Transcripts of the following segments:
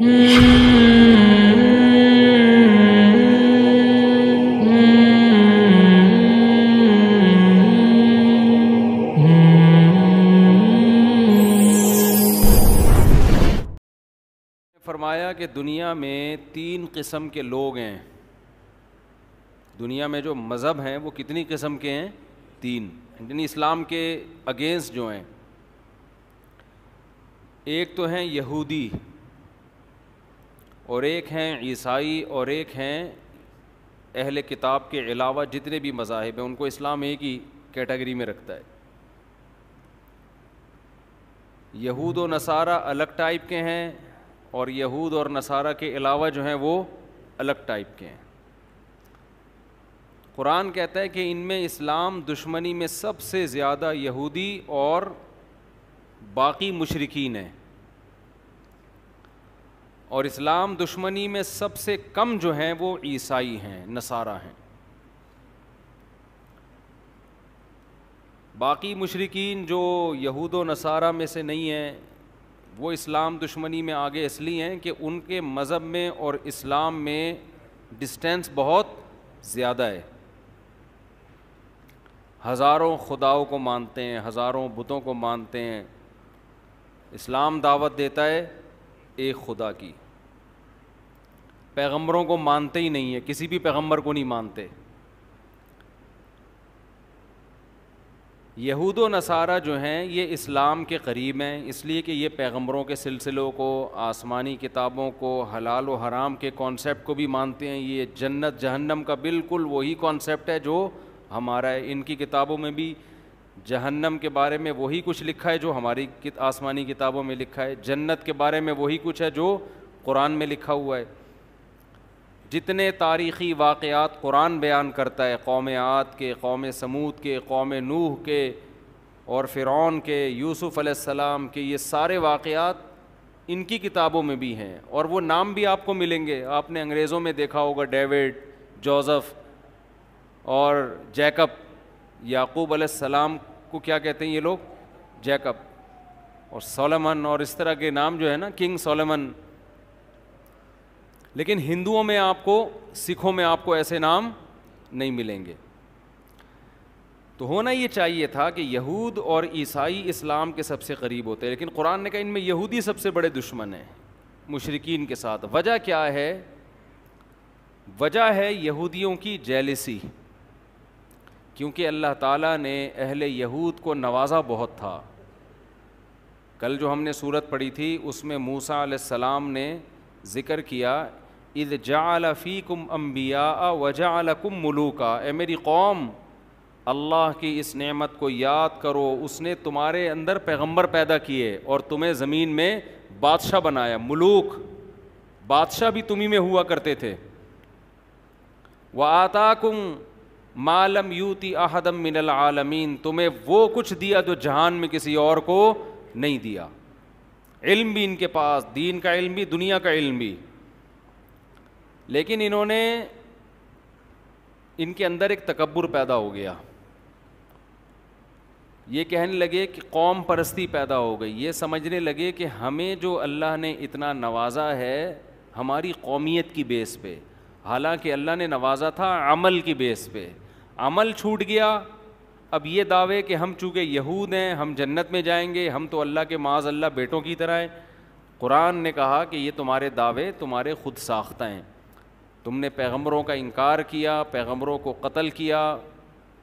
फरमाया कि दुनिया में तीन किस्म के लोग हैं दुनिया में जो मज़हब हैं वो कितनी किस्म के हैं तीन यानी इस्लाम के अगेंस्ट जो हैं एक तो हैं यहूदी और एक हैं ईसाई और एक हैं अहल किताब के अलावा जितने भी मज़ाहब हैं उनको इस्लाम एक ही कैटेगरी में रखता है यहूद और नसारा अलग टाइप के हैं और यहूद और नसारा के अलावा जो हैं वो अलग टाइप के हैं कुरान कहता है कि इनमें इस्लाम दुश्मनी में सबसे ज़्यादा यहूदी और बाकी मुशरकिन हैं और इस्लाम दुश्मनी में सबसे कम जो हैं वो ईसाई हैं नसारा हैं बाकी मुशरकिन जो यहूद व नसारा में से नहीं हैं वो इस्लाम दुश्मनी में आगे इसलिए हैं कि उनके मज़हब में और इस्लाम में डिस्टेंस बहुत ज़्यादा है हज़ारों खुदाओं को मानते हैं हज़ारों बुतों को मानते हैं इस्लाम दावत देता है एक खुदा की पैगंबरों को मानते ही नहीं है किसी भी पैगंबर को नहीं मानते यहूद नसारा जो हैं ये इस्लाम के करीब हैं इसलिए कि ये पैगंबरों के सिलसिलों को आसमानी किताबों को हलाल व हराम के कॉन्सेप्ट को भी मानते हैं ये जन्नत जहन्नम का बिल्कुल वही कॉन्सेप्ट है जो हमारा है इनकी किताबों में भी जहन्नम के बारे में वही कुछ लिखा है जो हमारी कित, आसमानी किताबों में लिखा है जन्नत के बारे में वही कुछ है जो कुरान में लिखा हुआ है जितने तारीख़ी वाक़ात कुरान बयान करता है कौम आत के कौम समूद के कौम नूह के और फ़िरौन के यूसुफ़ अलैहिस्सलाम के ये सारे वाक़ात इनकी किताबों में भी हैं और वो नाम भी आपको मिलेंगे आपने अंग्रेज़ों में देखा होगा डेविड जोज़फ़ और जैकब याकूब अलैहिस्सलाम को क्या कहते हैं ये लोग जैकब और सोलमन और इस तरह के नाम जो है ना किंग सोलमन लेकिन हिंदुओं में आपको सिखों में आपको ऐसे नाम नहीं मिलेंगे तो होना ये चाहिए था कि यहूद और ईसाई इस्लाम के सबसे करीब होते हैं लेकिन कुरान ने कहा इनमें यहूदी सबसे बड़े दुश्मन हैं मुशरकिन के साथ वजह क्या है वजह है यहूदियों की जेलिसी क्योंकि अल्लाह ताला ने अहले यहूद को नवाज़ा बहुत था कल जो हमने सूरत पढ़ी थी उसमें मूसा सलाम ने ज़िक्र किया इद कुम अम्बिया वजा अल कुम मलूका ए मेरी कौम अल्लाह की इस नेमत को याद करो उसने तुम्हारे अंदर पैगंबर पैदा किए और तुम्हें ज़मीन में बादशाह बनाया मलूक बादशाह भी तुम्ही में हुआ करते थे व आता आताकुम मालम यूति अहदम मिनल आलमीन तुम्हें वो कुछ दिया जो जहान में किसी और को नहीं दिया इल्म भी इनके पास दीन का इल्म भी दुनिया का इल्म भी लेकिन इन्होंने इनके अंदर एक तकबर पैदा हो गया ये कहने लगे कि कौम परस्ती पैदा हो गई ये समझने लगे कि हमें जो अल्लाह ने इतना नवाजा है हमारी कौमियत की बेस पे हालांकि अल्लाह ने नवाजा था अमल की बेस पे अमल छूट गया अब ये दावे कि हम चूँकि यहूद हैं हम जन्नत में जाएंगे हम तो अल्लाह के माज अल्लाह बेटों की तरह हैं कुरान ने कहा कि ये तुम्हारे दावे तुम्हारे खुद साख्ता हैं तुमने पैगम्बरों का इनकार किया पैगम्बरों को कत्ल किया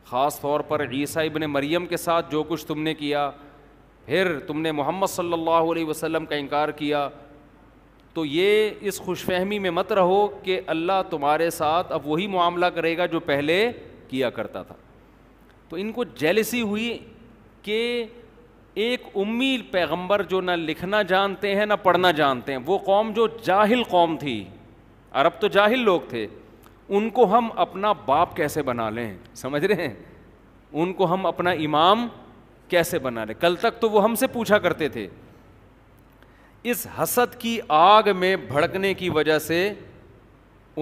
ख़ास तौर पर ईसा इबन मरियम के साथ जो कुछ तुमने किया फिर तुमने मोहम्मद सल्लल्लाहु अलैहि वसल्लम का इनकार किया तो ये इस खुश फहमी में मत रहो कि अल्लाह तुम्हारे साथ अब वही मामला करेगा जो पहले किया करता था तो इनको जेलसी हुई कि एक उम्मी पैगम्बर जो ना लिखना जानते हैं ना पढ़ना जानते हैं वो कौम जो जाहिल कौम थी अरब तो जाहिल लोग थे उनको हम अपना बाप कैसे बना लें समझ रहे हैं उनको हम अपना इमाम कैसे बना लें कल तक तो वो हमसे पूछा करते थे इस हसद की आग में भड़कने की वजह से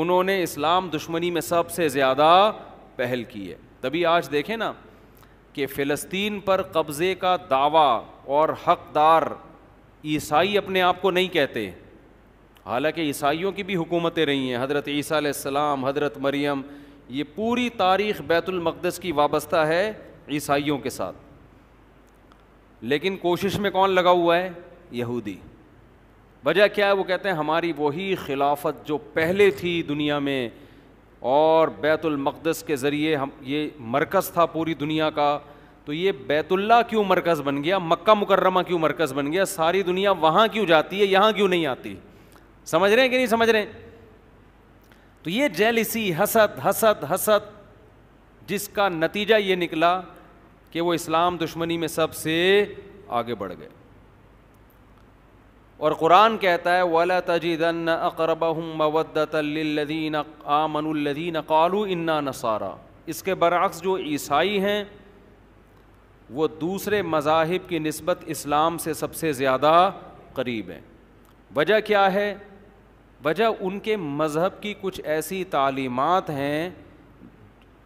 उन्होंने इस्लाम दुश्मनी में सबसे ज़्यादा पहल की है तभी आज देखें ना कि फ़िलिस्तीन पर कब्ज़े का दावा और हकदार ईसाई अपने आप को नहीं कहते हालांकि ईसाइयों की भी हुकूमतें रही हैं हज़रत ईसा हज़रत मरियम ये पूरी तारीख बैतुलमक़दस की वाबस्ता है ईसाइयों के साथ लेकिन कोशिश में कौन लगा हुआ है यहूदी वजह क्या है वो कहते हैं हमारी वही खिलाफत जो पहले थी दुनिया में और बैतुलमक़दस के ज़रिए हम ये मरकज़ था पूरी दुनिया का तो ये बैतुल्ला क्यों मरकज़ बन गया मक्का मुकर्रमा क्यों मरकज़ बन गया सारी दुनिया वहाँ क्यों जाती है यहाँ क्यों नहीं आती समझ रहे हैं कि नहीं समझ रहे तो ये जेलिसी हसद हसद हसद जिसका नतीजा ये निकला कि वो इस्लाम दुश्मनी में सबसे आगे बढ़ गए और कुरान कहता है वला तजिदन अकरब मवदतल्लिन आमनदीन कालू इन्ना नसारा इसके बरक्स जो ईसाई हैं वो दूसरे मजाहब की नस्बत इस्लाम से सबसे ज़्यादा करीब है वजह क्या है वजह उनके मज़हब की कुछ ऐसी तालीमत हैं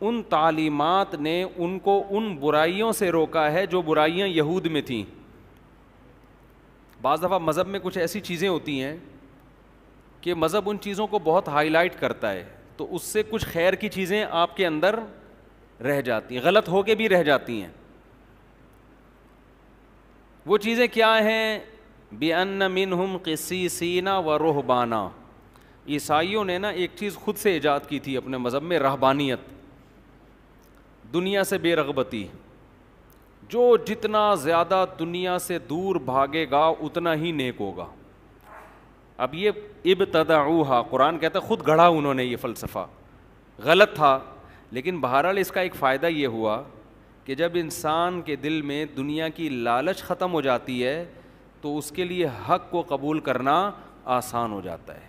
उन तालीमत ने उनको उन बुराइयों से रोका है जो बुराइयाँ यहूद में थीं बाज दफ़ा मज़हब में कुछ ऐसी चीज़ें होती हैं कि मज़हब उन चीज़ों को बहुत हाईलाइट करता है तो उससे कुछ खैर की चीज़ें आपके अंदर रह जाती हैं गलत होके भी रह जाती हैं वो चीज़ें क्या हैं बेअन मिन हम किसी सीना व रोहबाना ईसाइयों ने ना एक चीज़ खुद से ईजाद की थी अपने मज़हब में रहबानियत दुनिया से बेरगबती जो जितना ज़्यादा दुनिया से दूर भागेगा उतना ही नेक होगा अब ये इबतदाऊहा कुरान कहता है ख़ुद गढ़ा उन्होंने ये फ़लसफ़ा गलत था लेकिन बहरहाल इसका एक फ़ायदा ये हुआ कि जब इंसान के दिल में दुनिया की लालच ख़त्म हो जाती है तो उसके लिए हक को कबूल करना आसान हो जाता है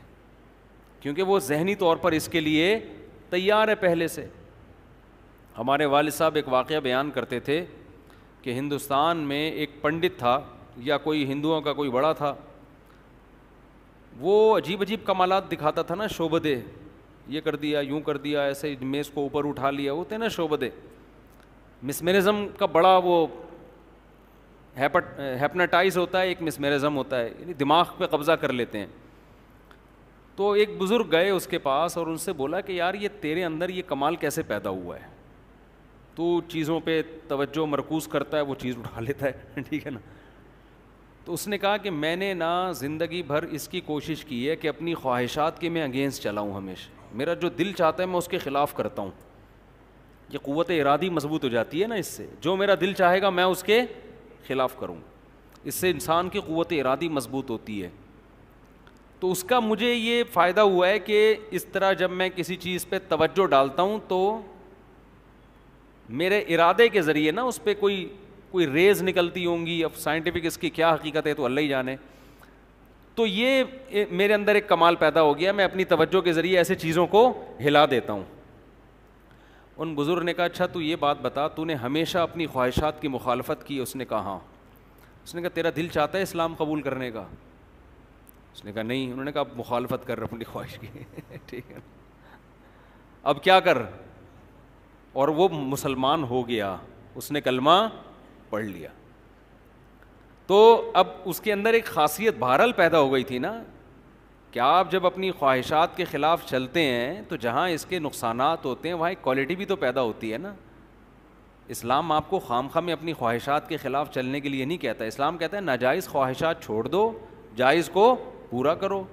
क्योंकि वो जहनी तौर पर इसके लिए तैयार है पहले से हमारे वाल साहब एक वाक़ बयान करते थे कि हिंदुस्तान में एक पंडित था या कोई हिंदुओं का कोई बड़ा था वो अजीब अजीब कमालत दिखाता था ना शोभदे ये कर दिया यूं कर दिया ऐसे मेज़ को ऊपर उठा लिया वो थे ना शोभदे मिसमेरिज़म का बड़ा वो हैपनाटाइज होता है एक मिसमेरिज़म होता है यानी दिमाग पे कब्ज़ा कर लेते हैं तो एक बुज़ुर्ग गए उसके पास और उनसे बोला कि यार ये तेरे अंदर ये कमाल कैसे पैदा हुआ है तो चीज़ों पे तवज्जो मरकूज़ करता है वो चीज़ उठा लेता है ठीक है ना तो उसने कहा कि मैंने ना ज़िंदगी भर इसकी कोशिश की है कि अपनी ख्वाहिशात के मैं अगेंस्ट चलाऊँ हमेशा मेरा जो दिल चाहता है मैं उसके ख़िलाफ़ करता हूँ ये क़वत इरादी मजबूत हो जाती है ना इससे जो मेरा दिल चाहेगा मैं उसके ख़िलाफ़ करूँ इससे इंसान की क़वत इरादी मजबूत होती है तो उसका मुझे ये फ़ायदा हुआ है कि इस तरह जब मैं किसी चीज़ पे तवज्जो डालता हूँ तो मेरे इरादे के ज़रिए ना उस पर कोई कोई रेज निकलती होंगी अब साइंटिफिक इसकी क्या हकीकत है तो अल्लाह ही जाने तो ये मेरे अंदर एक कमाल पैदा हो गया मैं अपनी तवज्जो के ज़रिए ऐसे चीज़ों को हिला देता हूँ उन बुज़ुर्ग ने कहा अच्छा तू ये बात बता तूने हमेशा अपनी ख्वाहिशात की मुखालफत की उसने कहा हाँ उसने कहा तेरा दिल चाहता है इस्लाम कबूल करने का उसने कहा नहीं उन्होंने कहा मुखालफत कर अपनी ख्वाहिश की ठीक है अब क्या कर और वो मुसलमान हो गया उसने कलमा पढ़ लिया तो अब उसके अंदर एक खासियत बहरल पैदा हो गई थी ना कि आप जब अपनी ख्वाहिशात के ख़िलाफ़ चलते हैं तो जहाँ इसके नुकसान होते हैं वहाँ एक क्वालिटी भी तो पैदा होती है ना इस्लाम आपको खाम खाम में अपनी ख्वाहिशात के ख़िलाफ़ चलने के लिए नहीं कहता इस्लाम कहता है नाजायज़ ख्वाहिशात छोड़ दो जायज़ को पूरा करो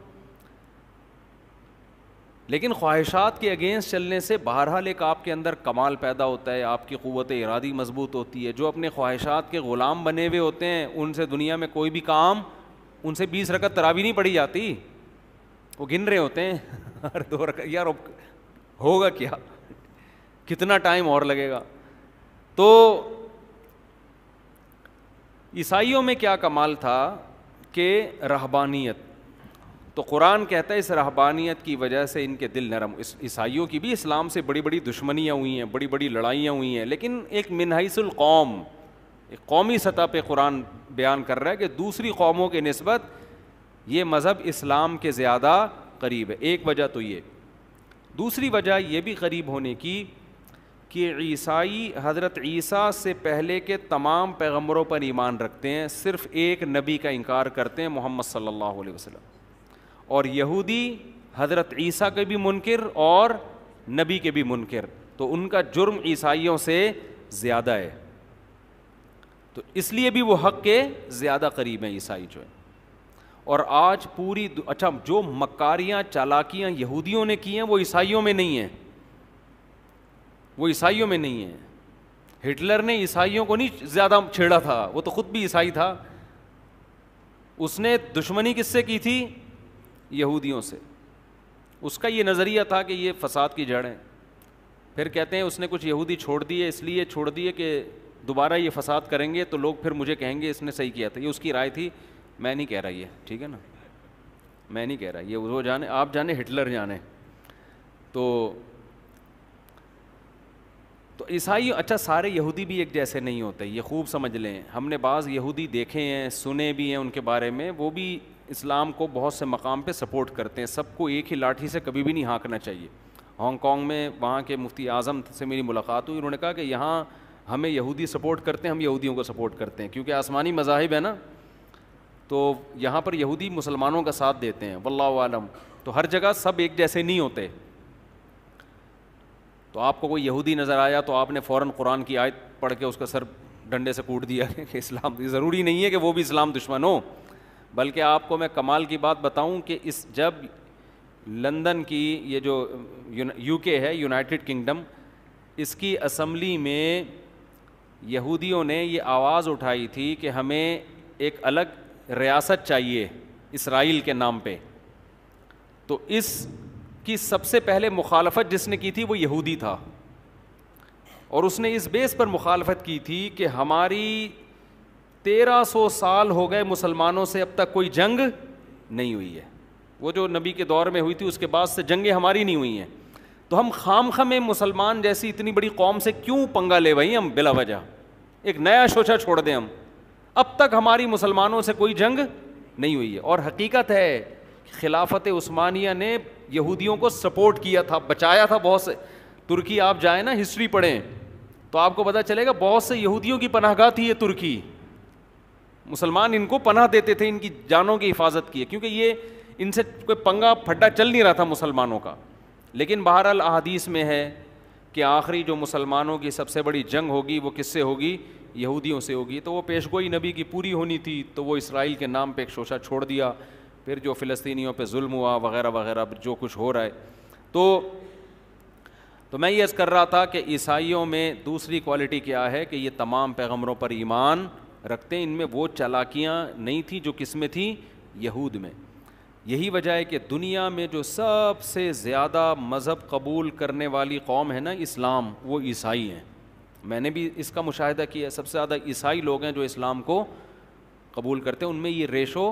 लेकिन ख्वाहिशात के अगेंस्ट चलने से बहरहाल एक आपके अंदर कमाल पैदा होता है आपकी क़वत इरादी मजबूत होती है जो अपने ख्वाहिशात के ग़ुलाम बने हुए होते हैं उनसे दुनिया में कोई भी काम उनसे बीस रकत तरावी नहीं पड़ी जाती वो गिन रहे होते हैं हर दो रकत यार होगा क्या कितना टाइम और लगेगा तो ईसाइयों में क्या कमाल था कि रहबानियत तो कुरान कहता है इस रहबानियत की वजह से इनके दिल नरम ईसाइयों इस, की भी इस्लाम से बड़ी बड़ी दुश्मनियाँ हुई हैं बड़ी बड़ी लड़ाइयाँ हुई हैं लेकिन एक मिनहसल कौम एक कौमी सतह पर कुरान बयान कर रहा है कि दूसरी कौमों के नस्बत ये मज़हब इस्लाम के ज़्यादा करीब है एक वजह तो ये दूसरी वजह यह भी करीब होने की कि ईसाई हज़रत ईसा से पहले के तमाम पैगम्बरों पर ईमान रखते हैं सिर्फ़ एक नबी का इनकार करते हैं मोहम्मद सल्लल्लाहु वसलम और यहूदी हज़रत ईसा के भी मुनकर और नबी के भी मुनकर तो उनका जुर्म ईसाइयों से ज़्यादा है तो इसलिए भी वो हक के ज़्यादा करीब हैं ईसाई जो है और आज पूरी अच्छा जो मक्कारियाँ चालाकियाँ यहूदियों ने की हैं वो ईसाइयों में नहीं हैं वो ईसाइयों में नहीं है हिटलर ने ईसाइयों को नहीं ज़्यादा छेड़ा था वो तो खुद भी ईसाई था उसने दुश्मनी किससे की थी यहूदियों से उसका ये नज़रिया था कि ये फसाद की जड़ हैं फिर कहते हैं उसने कुछ यहूदी छोड़ दिए इसलिए छोड़ दिए कि दोबारा ये फसाद करेंगे तो लोग फिर मुझे कहेंगे इसने सही किया था ये उसकी राय थी मैं नहीं कह रहा ये ठीक है ना मैं नहीं कह रहा ये वो जाने आप जाने हिटलर जाने तो तो ईसाई अच्छा सारे यहूदी भी एक जैसे नहीं होते ये खूब समझ लें हमने बाज़ यहूदी देखे हैं सुने भी हैं उनके बारे में वो भी इस्लाम को बहुत से मकाम पे सपोर्ट करते हैं सबको एक ही लाठी से कभी भी नहीं हाँकना चाहिए हांगकॉन्ग में वहाँ के मुफ्ती आज़म से मेरी मुलाकात हुई उन्होंने कहा कि यहाँ हमें यहूदी सपोर्ट करते हैं हम यहूदियों को सपोर्ट करते हैं क्योंकि आसमानी मज़ाहब है ना तो यहाँ पर यहूदी मुसलमानों का साथ देते हैं वल्लम तो हर जगह सब एक जैसे नहीं होते तो आपको कोई यहूदी नज़र आया तो आपने फ़ौर कुरान की आयत पढ़ के उसका सर डंडे से कूट दिया कि इस्लाम ज़रूरी नहीं है कि वो भी इस्लाम दुश्मन हो बल्कि आपको मैं कमाल की बात बताऊं कि इस जब लंदन की ये जो यूके है यूनाइटेड किंगडम इसकी असम्बली में यहूदियों ने ये आवाज़ उठाई थी कि हमें एक अलग रियासत चाहिए इसराइल के नाम पे तो इस की सबसे पहले मुखालफत जिसने की थी वो यहूदी था और उसने इस बेस पर मुखालफत की थी कि हमारी तेरह सौ साल हो गए मुसलमानों से अब तक कोई जंग नहीं हुई है वो जो नबी के दौर में हुई थी उसके बाद से जंगें हमारी नहीं हुई हैं तो हम खाम खमे मुसलमान जैसी इतनी बड़ी कौम से क्यों पंगा ले भाई हम बिला वजह एक नया शोशा छोड़ दें हम अब तक हमारी मुसलमानों से कोई जंग नहीं हुई है और हकीकत है खिलाफत उस्मानिया ने यहूदियों को सपोर्ट किया था बचाया था बहुत से तुर्की आप जाए ना हिस्ट्री पढ़ें तो आपको पता चलेगा बहुत से यहूदियों की पनाहगाह थी ये तुर्की मुसलमान इनको पनाह देते थे इनकी जानों की हिफाजत की है क्योंकि ये इनसे कोई पंगा फड्डा चल नहीं रहा था मुसलमानों का लेकिन बहर अल अहादीस में है कि आखिरी जो मुसलमानों की सबसे बड़ी जंग होगी वो किससे होगी यहूदियों से होगी तो वो पेशगोई नबी की पूरी होनी थी तो वो इसराइल के नाम पर एक शोशा छोड़ दिया फिर जो फ़िलिस्तीनियों पर म हुआ वगैरह वगैरह जो कुछ हो रहा है तो तो मैं ये कर रहा था कि ईसाइयों में दूसरी क्वालिटी क्या है कि ये तमाम पैगमरों पर ईमान रखते हैं इनमें वो चालाकियाँ नहीं थी जो किस में थी यहूद में यही वजह है कि दुनिया में जो सबसे ज़्यादा मज़हब कबूल करने वाली कौम है ना इस्लाम वो ईसाई हैं मैंने भी इसका मुशाहिदा किया सबसे ज़्यादा ईसाई लोग हैं जो इस्लाम को कबूल करते हैं उनमें ये रेशो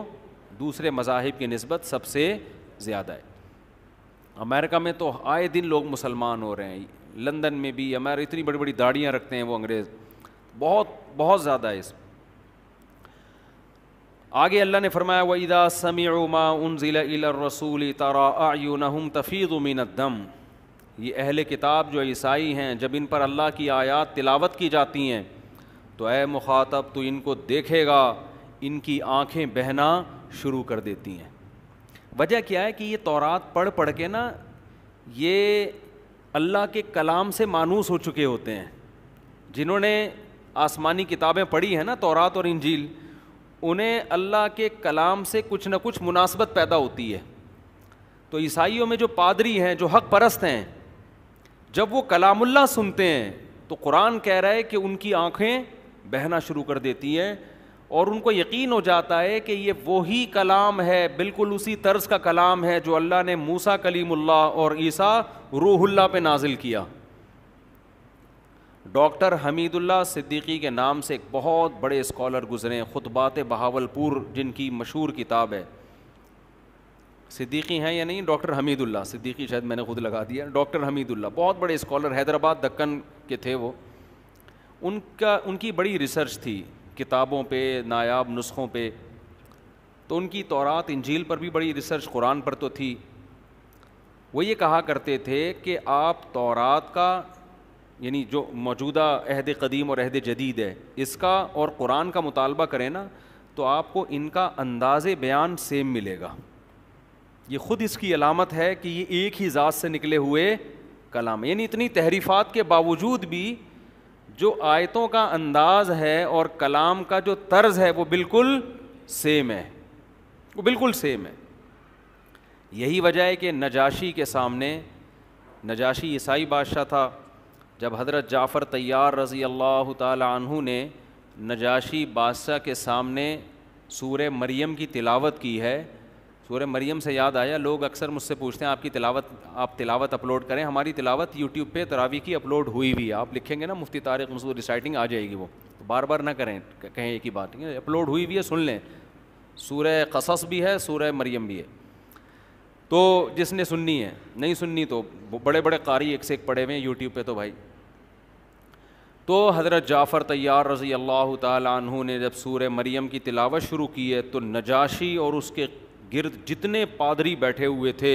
दूसरे मजाहब की नस्बत सबसे ज़्यादा है अमेरिका में तो आए दिन लोग मुसलमान हो रहे हैं लंदन में भी हमारे इतनी बड़ी बड़ी दाढ़ियाँ रखते हैं वो अंग्रेज़ बहुत बहुत ज़्यादा है इसमें आगे अल्लाह ने फरमाया वईदा समी मा उन रसूल तरायुनहम तफ़ीद दम ये अहल किताब जो ईसाई हैं जब इन पर अल्लाह की आयात तिलावत की जाती हैं तो ए मुखातब तो इनको देखेगा इनकी आँखें बहना शुरू कर देती हैं वजह क्या है कि ये तौरात पढ़ पढ़ के ना ये अल्लाह के कलाम से मानूस हो चुके होते हैं जिन्होंने आसमानी किताबें पढ़ी हैं ना तोरात और इंजील उन्हें अल्लाह के कलाम से कुछ ना कुछ मुनासबत पैदा होती है तो ईसाइयों में जो पादरी हैं जो हक परस्त हैं जब वो कलामुल्ला सुनते हैं तो कुरान कह रहा है कि उनकी आँखें बहना शुरू कर देती हैं और उनको यकीन हो जाता है कि ये वही कलाम है बिल्कुल उसी तर्ज का कलाम है जो अल्लाह ने मूसा कलीमुल्ला और ईसा रूहुल्ला पे नाजिल किया डॉक्टर हमीदुल्ला सिद्दीकी के नाम से एक बहुत बड़े स्कॉलर गुजरे ख़ुतबात बहावलपुर जिनकी मशहूर किताब है सिद्दीकी हैं या नहीं डॉक्टर हमीदुल्ला सिद्दीकी शायद मैंने खुद लगा दिया डॉक्टर हमीदुल्ला बहुत बड़े स्कॉलर हैदराबाद दक्कन के थे वो उनका उनकी बड़ी रिसर्च थी किताबों पर नायाब नुस्खों पर तो उनकी तौरात इंजील पर भी बड़ी रिसर्च कुरान पर तो थी वो ये कहा करते थे कि आप तौरात का यानी जो मौजूदा अहद कदीम और अहद जदीद है इसका और कुरान का मुतालबा करें ना तो आपको इनका अंदाज़ बयान सेम मिलेगा ये ख़ुद इसकी अलामत है कि ये एक ही ज़ात से निकले हुए कलाम यानी इतनी तहरीफ़ात के बावजूद भी जो आयतों का अंदाज़ है और कलाम का जो तर्ज है वो बिल्कुल सेम है वो बिल्कुल सेम है यही वजह है कि नजाशी के सामने नजाशी ईसाई बादशाह था जब हज़रत जाफ़र तैयार रज़ी अल्लाह तहु ने नजाशी बादशाह के सामने सूर मरीम की तिलावत की है सूर मरीम से याद आया लोग अक्सर मुझसे पूछते हैं आपकी तिलावत आप तिलावत अपलोड करें हमारी तिलावत यूट्यूब पर तरावी की अपलोड हुई भी है आप लिखेंगे ना मुफ्ती तारीख़ मसूद रिसाइटिंग आ जाएगी वो तो बार बार ना करें कहें एक ही बात अपलोड हुई भी है सुन लें सूर कसस भी है सूर मरीम भी है तो जिसने सुननी है नहीं सुननी तो बड़े बड़े कारी एक से एक पड़े हुए हैं यूट्यूब पे तो भाई तो हज़रत जाफ़र तैयार रज़ी अल्लाह तहु ने जब सूर मरियम की तिलावत शुरू की है तो नजाशी और उसके गिरद जितने पादरी बैठे हुए थे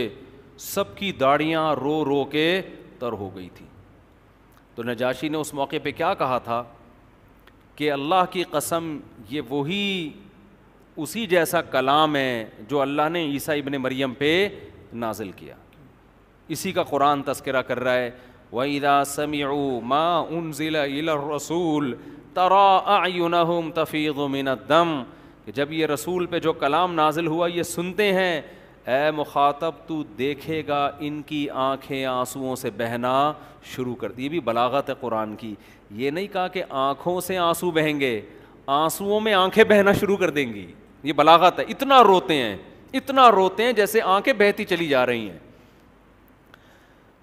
सबकी दाढ़ियाँ रो रो के तर हो गई थी तो नजाशी ने उस मौके पे क्या कहा था कि अल्लाह की कसम ये वही उसी जैसा कलाम है जो अल्लाह ने ईसा इबन मरियम पे नाजिल किया इसी का कुरान तस्करा कर रहा है वईदा समी मा उन रसूल तरा आयुनहम तफ़ीद मिनदम कि जब ये रसूल पे जो कलाम नाजिल हुआ ये सुनते हैं ए मुखातब तू देखेगा इनकी आँखें आंसुओं से बहना शुरू कर दी ये भी बलागत है कुरान की ये नहीं कहा कि आँखों से आंसू बहेंगे आंसुओं में आँखें बहना शुरू कर देंगी ये बलागत है इतना रोते हैं इतना रोते हैं जैसे आंखें बहती चली जा रही हैं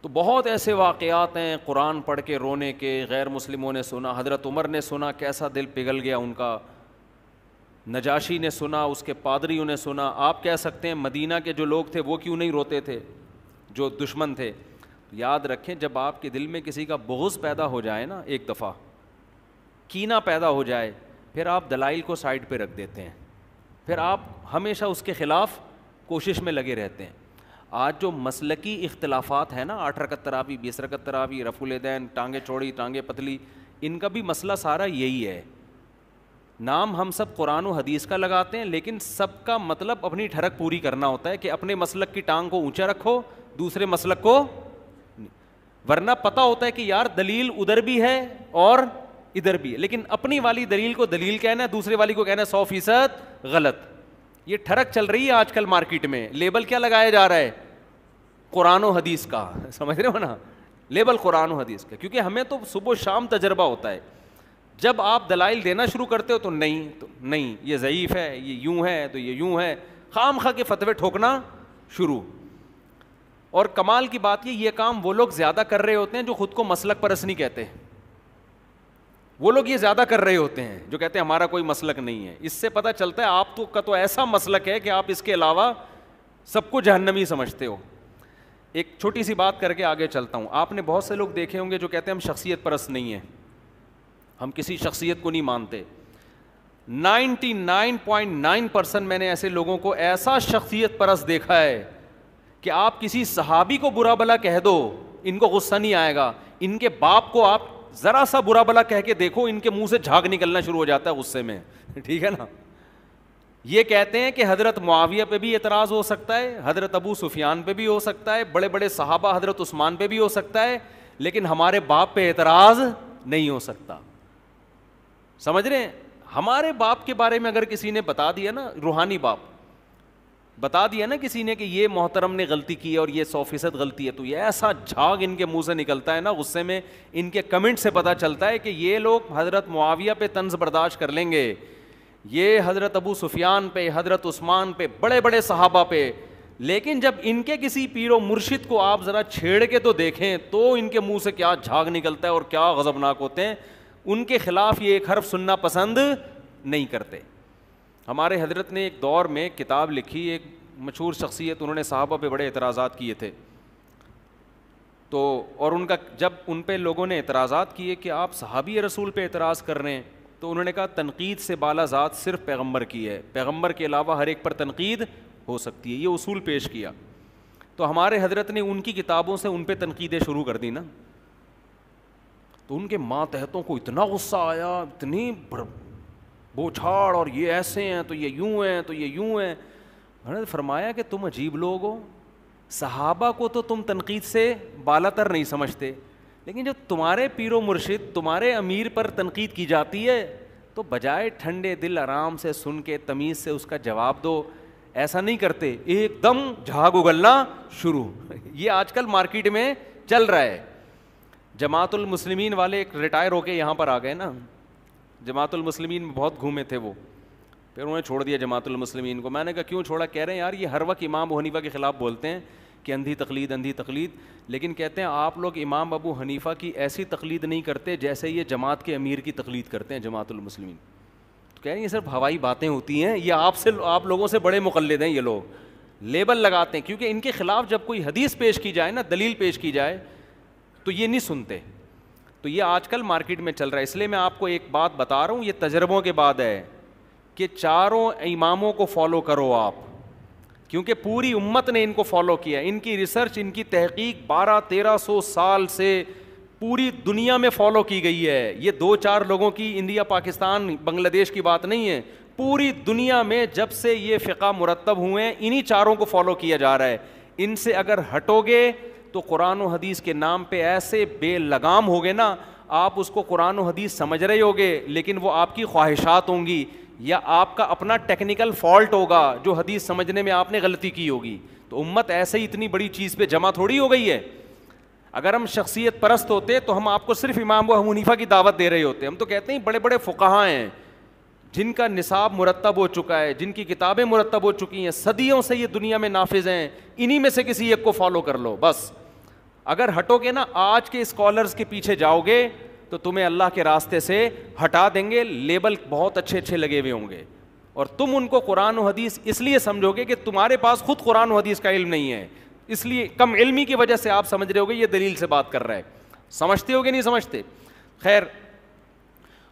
तो बहुत ऐसे वाक़ात हैं कुरान पढ़ के रोने के गैर मुस्लिमों ने सुना हज़रत उमर ने सुना कैसा दिल पिघल गया उनका नजाशी ने सुना उसके पादरी ने सुना आप कह सकते हैं मदीना के जो लोग थे वो क्यों नहीं रोते थे जो दुश्मन थे याद रखें जब आपके दिल में किसी का बोझ पैदा हो जाए ना एक दफ़ा कीना पैदा हो जाए फिर आप दलाइल को साइड पर रख देते हैं फिर आप हमेशा उसके ख़िलाफ़ कोशिश में लगे रहते हैं आज जो मसलकी इख्तलाफात हैं ना आठ रकत तरावी बीस रकत तरावी रफुलदैन टांगे चौड़ी टांगे पतली इनका भी मसला सारा यही है नाम हम सब कुरान और हदीस का लगाते हैं लेकिन सबका मतलब अपनी ठरक पूरी करना होता है कि अपने मसलक की टांग को ऊंचा रखो दूसरे मसलक को वरना पता होता है कि यार दलील उधर भी है और इधर भी है लेकिन अपनी वाली दलील को दलील कहना है दूसरे वाली को कहना है सौ फीसद गलत ये ठरक चल रही है आजकल मार्केट में लेबल क्या लगाया जा रहा है कुरान हदीस का समझ रहे हो ना लेबल कुरान हदीस का क्योंकि हमें तो सुबह शाम तजर्बा होता है जब आप दलाइल देना शुरू करते हो तो नहीं तो नहीं ये ज़यीफ़ है ये यूं है तो ये यूं है खाम खा के फतवे ठोकना शुरू और कमाल की बात ये ये काम वो लोग ज़्यादा कर रहे होते हैं जो खुद को मसलक परस नहीं कहते हैं वो लोग ये ज़्यादा कर रहे होते हैं जो कहते हैं हमारा कोई मसलक नहीं है इससे पता चलता है आप तो का तो ऐसा मसलक है कि आप इसके अलावा सबको जहनमी समझते हो एक छोटी सी बात करके आगे चलता हूँ आपने बहुत से लोग देखे होंगे जो कहते हैं हम शख्सियत परस्त नहीं है हम किसी शख्सियत को नहीं मानते 99.9 परसेंट मैंने ऐसे लोगों को ऐसा शख्सियत परस्त देखा है कि आप किसी सहाबी को बुरा भला कह दो इनको गुस्सा नहीं आएगा इनके बाप को आप જરા સા બરાબલા કહે કે દેખો ઇનકે મુહ સે ઝાગ નિકલના શુરુ હો જાતા હૈ ગુસ્સે મે ઠીક હે ના યે કહેતે હે કે હઝરત મુઆવિયા પે ભી ઇતરાઝ હો સકતા હે હઝરત અબુ સુફિયાન પે ભી હો સકતા હે બડે બડે સાહાબા હઝરત ઉસ્માન પે ભી હો સકતા હે લેકિન હમારે બાપ પે ઇતરાઝ નહીં હો સકતા સમਝ રહે હે હમારે બાપ કે બારે મે અગર કિસીને બતા દિયા ના રોહાની બાપ बता दिया ना किसी ने कि ये मोहतरम ने गलती की है और ये सौ फीसद गलती है तो ये ऐसा झाग इनके मुंह से निकलता है ना गुस्से में इनके कमेंट से पता चलता है कि ये लोग हज़रत मुआविया पे तंज बर्दाश्त कर लेंगे ये हज़रत अबू सुफियान पे हज़रत उस्मान पे बड़े बड़े सहाबा पे लेकिन जब इनके किसी पीरो मुर्शिद को आप ज़रा छेड़ के तो देखें तो इनके मुँह से क्या झाग निकलता है और क्या गज़बनाक होते हैं उनके खिलाफ ये एक हर्फ सुनना पसंद नहीं करते हमारे हजरत ने एक दौर में किताब लिखी एक मशहूर शख्सियत उन्होंने साहबा पर बड़े एतराज़ात किए थे तो और उनका जब उन पर लोगों ने एतराज़ात किए कि आप सहाबी रसूल पर एतराज़ कर रहे हैं तो उन्होंने कहा तनकीद से बाला ज़ात सिर्फ पैगम्बर की है पैगम्बर के अलावा हर एक पर तनकीद हो सकती है ये असूल पेश किया तो हमारे हजरत ने उनकी किताबों से उन पर तनकीदें शुरू कर दी ना तो उनके मातहतों को इतना गुस्सा आया इतनी बोछाड़ और ये ऐसे हैं तो ये यूं हैं तो ये यूं हैं मैंने तो फरमाया कि तुम अजीब लोग हो सहाबा को तो तुम तनकीद से बाला तर नहीं समझते लेकिन जब तुम्हारे पीरो मुर्शिद तुम्हारे अमीर पर तनकीद की जाती है तो बजाय ठंडे दिल आराम से सुन के तमीज़ से उसका जवाब दो ऐसा नहीं करते एकदम झाग उगलना शुरू ये आजकल मार्केट में चल रहा है जमातुल मुस्लिमीन वाले एक रिटायर होके यहाँ पर आ गए ना जमातुल मुस्लिमीन में बहुत घूमे थे वो फिर उन्होंने छोड़ दिया जमातुल मुस्लिमीन को मैंने कहा क्यों छोड़ा कह रहे हैं यार ये हर वक्त इमाम अबू हनीफ़ा के ख़िलाफ़ बोलते हैं कि अंधी तकलीद अंधी तकलीद लेकिन कहते हैं आप लोग इमाम अबू हनीफ़ा की ऐसी तकलीद नहीं करते जैसे ये जमात के अमीर की तकलीद करते हैं जमातुल मुस्लिमीन तो कह रहे हैं ये सिर्फ हवाई बातें होती हैं ये आपसे आप लोगों से बड़े मुकलद हैं ये लोग लेबल लगाते हैं क्योंकि इनके ख़िलाफ़ जब कोई हदीस पेश की जाए ना दलील पेश की जाए तो ये नहीं सुनते तो ये आजकल मार्केट में चल रहा है इसलिए मैं आपको एक बात बता रहा हूँ ये तजर्बों के बाद है कि चारों इमामों को फॉलो करो आप क्योंकि पूरी उम्मत ने इनको फॉलो किया इनकी रिसर्च इनकी तहकीक 12-1300 साल से पूरी दुनिया में फॉलो की गई है ये दो चार लोगों की इंडिया पाकिस्तान बांग्लादेश की बात नहीं है पूरी दुनिया में जब से ये फ़िका मुरतब हुए हैं इन्हीं चारों को फॉलो किया जा रहा है इनसे अगर हटोगे तो कुरान हदीस के नाम पे ऐसे बेलगाम हो गए ना आप उसको कुरान हदीस समझ रहे होगे लेकिन वो आपकी ख्वाहिशात होंगी या आपका अपना टेक्निकल फॉल्ट होगा जो हदीस समझने में आपने गलती की होगी तो उम्मत ऐसे ही इतनी बड़ी चीज़ पर जमा थोड़ी हो गई है अगर हम शख्सियत परस्त होते तो हम आपको सिर्फ इमाम व हनीफा की दावत दे रहे होते हम तो कहते हैं बड़े बड़े फ़ुकाहा हैं जिनका निसाब मुरतब हो चुका है जिनकी किताबें मुरतब हो चुकी हैं सदियों से ये दुनिया में नाफिज हैं इन्हीं में से किसी एक को फॉलो कर लो बस अगर हटोगे ना आज के स्कॉलर्स के पीछे जाओगे तो तुम्हें अल्लाह के रास्ते से हटा देंगे लेबल बहुत अच्छे अच्छे लगे हुए होंगे और तुम उनको कुरान हदीस इसलिए समझोगे कि तुम्हारे पास खुद कुरान हदीस का इल्म नहीं है इसलिए कम इल्मी की वजह से आप समझ रहे होगे ये दलील से बात कर रहा है समझते हो कि नहीं समझते खैर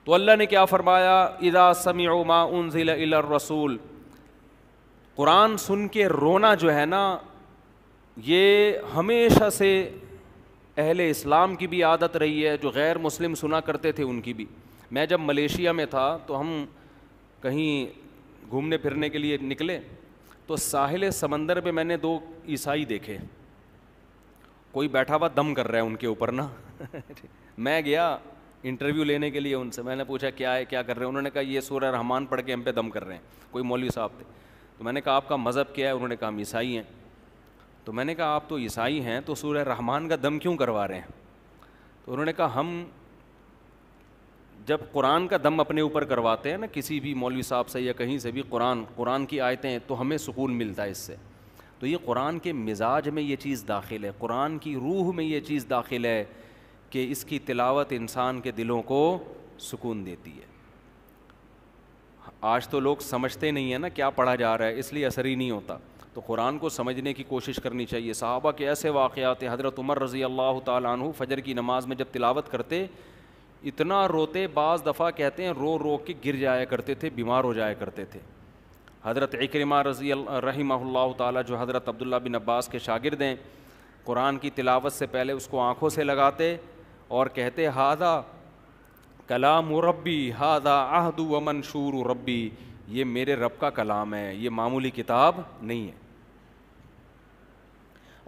तो अल्लाह ने क्या फरमाया इदा समी मा उनजिल रसूल कुरान सुन के रोना जो है ना ये हमेशा से अहल इस्लाम की भी आदत रही है जो गैर मुस्लिम सुना करते थे उनकी भी मैं जब मलेशिया में था तो हम कहीं घूमने फिरने के लिए निकले तो साहिल समंदर पर मैंने दो ईसाई देखे कोई बैठा हुआ दम कर रहा है उनके ऊपर ना मैं गया इंटरव्यू लेने के लिए उनसे मैंने पूछा क्या है क्या कर रहे हैं उन्होंने कहा ये सूर्य रहमान पढ़ के हम पे दम कर रहे हैं कोई मौलवी साहब थे तो मैंने कहा आपका मज़हब क्या है उन्होंने कहा हम ईसाई हैं तो मैंने कहा आप तो ईसाई हैं तो सूर्य रहमान का दम क्यों करवा रहे हैं तो उन्होंने कहा हम जब कुरान का दम अपने ऊपर करवाते हैं ना किसी भी मौलवी साहब से या कहीं से भी कुरान कुरान की आयतें तो हमें सुकून मिलता है इससे तो ये कुरान के मिजाज में ये चीज़ दाखिल है कुरान की रूह में ये चीज़ दाखिल है कि इसकी तिलावत इंसान के दिलों को सुकून देती है आज तो लोग समझते नहीं है ना क्या पढ़ा जा रहा है इसलिए असर ही नहीं होता तो कुरान को समझने की कोशिश करनी चाहिए साहबा के ऐसे वाक़ात हैं हज़रत उमर रज़ी अल्लाह तु फ़जर की नमाज़ में जब तिलावत करते इतना रोते बाज़ दफ़ा कहते हैं रो रो के गिर जाया करते थे बीमार हो जाया करते थे हज़रत इक्रमा रज़ी रही ताला जो हज़रत अब्दुल्ला बिन अब्बास के शागिर्द कुरान की तिलावत से पहले उसको आँखों से लगाते और कहते हादा कलाम रब्बी हादा आहद व मंशूर रब्बी ये मेरे रब का कलाम है ये मामूली किताब नहीं है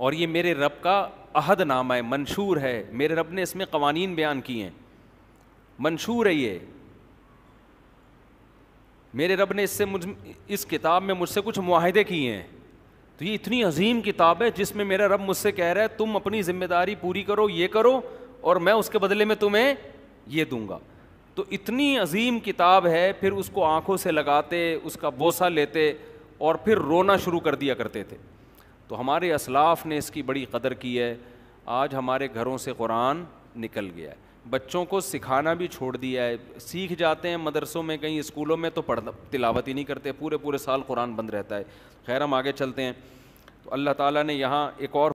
और ये मेरे रब का अहद नामा है मंशूर है मेरे रब ने इसमें कवानीन बयान किए हैं मंशूर है ये मेरे रब ने इससे मुझ इस किताब में मुझसे कुछ माहदे किए हैं तो ये इतनी अजीम किताब है जिसमें मेरा रब मुझसे कह रहा है तुम अपनी जिम्मेदारी पूरी करो ये करो और मैं उसके बदले में तुम्हें ये दूंगा तो इतनी अजीम किताब है फिर उसको आंखों से लगाते उसका बोसा लेते और फिर रोना शुरू कर दिया करते थे तो हमारे असलाफ ने इसकी बड़ी कदर की है आज हमारे घरों से कुरान निकल गया है बच्चों को सिखाना भी छोड़ दिया है सीख जाते हैं मदरसों में कहीं स्कूलों में तो पढ़ तिलावत ही नहीं करते पूरे पूरे साल कुरान बंद रहता है खैर हम आगे चलते हैं तो अल्लाह ताला ने यहाँ एक और